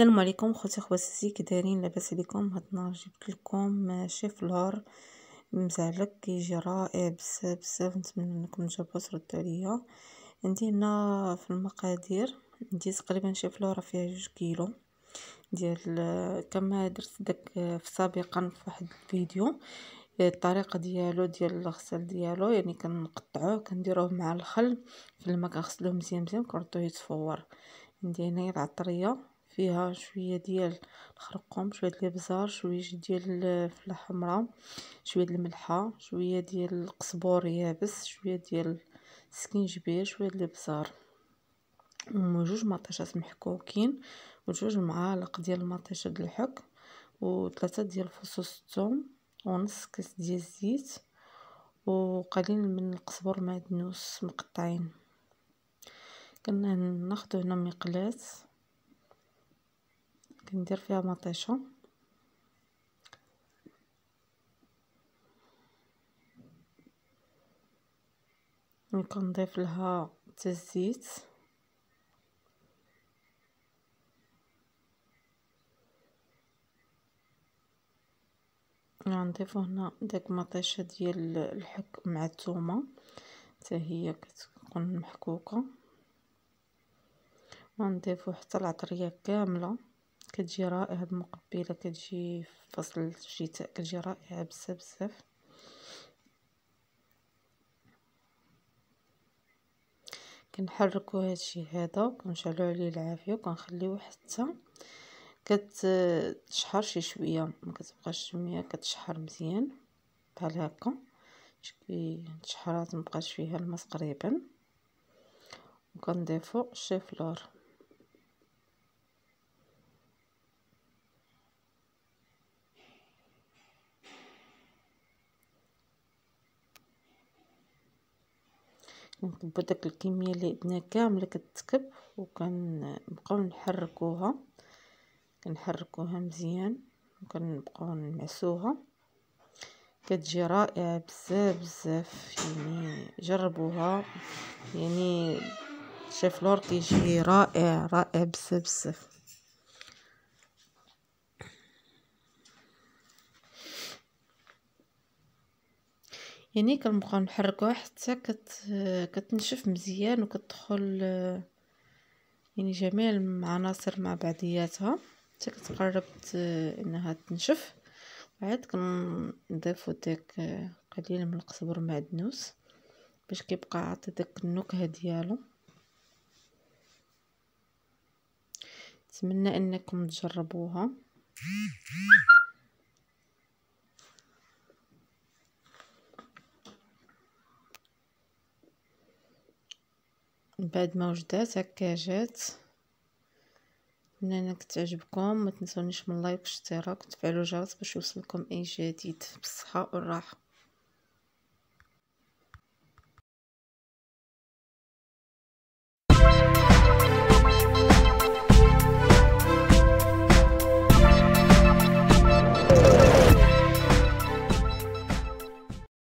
السلام عليكم خوتي خواتاتي كي دايرين لاباس عليكم هاد النهار جبت لكم شيف لور مزعلك كيجي رائع بزاف بزاف نتمنى انكم تجربوه تردو عليا عندي هنا في المقادير عندي تقريبا شي فلوره فيها جوج كيلو ديال كما درت داك في سابقا في واحد الفيديو الطريقه ديالو ديال الغسل ديالو يعني كنقطعوه كنديروه مع الخل في الماء كنغسلوه مزيان مزيان كنردوه يتفور عندي هنايا العطريه فيها شويه ديال الخرقوم شويه ديال الابزار شويه ديال الفله حمراء شويه ديال الملحه شويه ديال القزبور يابس شويه ديال السكينجبير شويه ديال الابزار وجوج مطيشات محكوكين وجوج معالق ديال المطيشه ديال الحك وثلاثه ديال فصوص الثوم ونص كاس ديال الزيت وقليل من القزبر معدنوس مقطعين ناخدو هنا مقلاة كندير فيها مطيشه وكنضيف لها حتى الزيت غنضيفو هنا داك مطيشه ديال الحك مع الثومه حتى هي كتكون محكوكه ونضيفو حتى العطريه كامله كتجي رائعه المقبله كتجي في فصل الشتاء كتجي رائعه بزاف بزاف كنحركو هادشي هذا كنشعلو عليه العافيه وكنخليوه حتى كتشحر شي شويه ما كتبقاش الميه كتشحر مزيان بحال هكا شكي تشحرات مبقاش فيها الماء تقريبا وكنضيفو الشيفلور نكبو داك الكميه اللي عندنا كامله كتكب وكنبقاو نحركوها كنحركوها مزيان وكنبقاو نمعسوها كتجي رائعه بزاف بزاف يعني جربوها يعني شاف لور كيجي رائع رائع بزاف بزاف يعني كنبقى نحركو حتى كت كتنشف مزيان وكتدخل يعني جميع العناصر مع بعضياتها حتى كتقرب انها تنشف وعاد كنضيفو داك قليل من القزبر معدنوس باش كيبقى عاطي داك النكهه ديالو نتمنى انكم تجربوها من بعد ما وجدات هكا جات نتمنى كتعجبكم ما تنسونيش من لايك واشتراك وتفعلوا الجرس باش يوصلكم اي جديد بالصحه والراحه